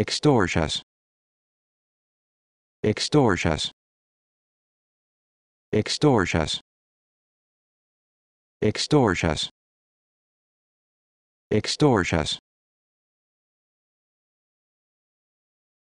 extortas extortas extortas extortas extortas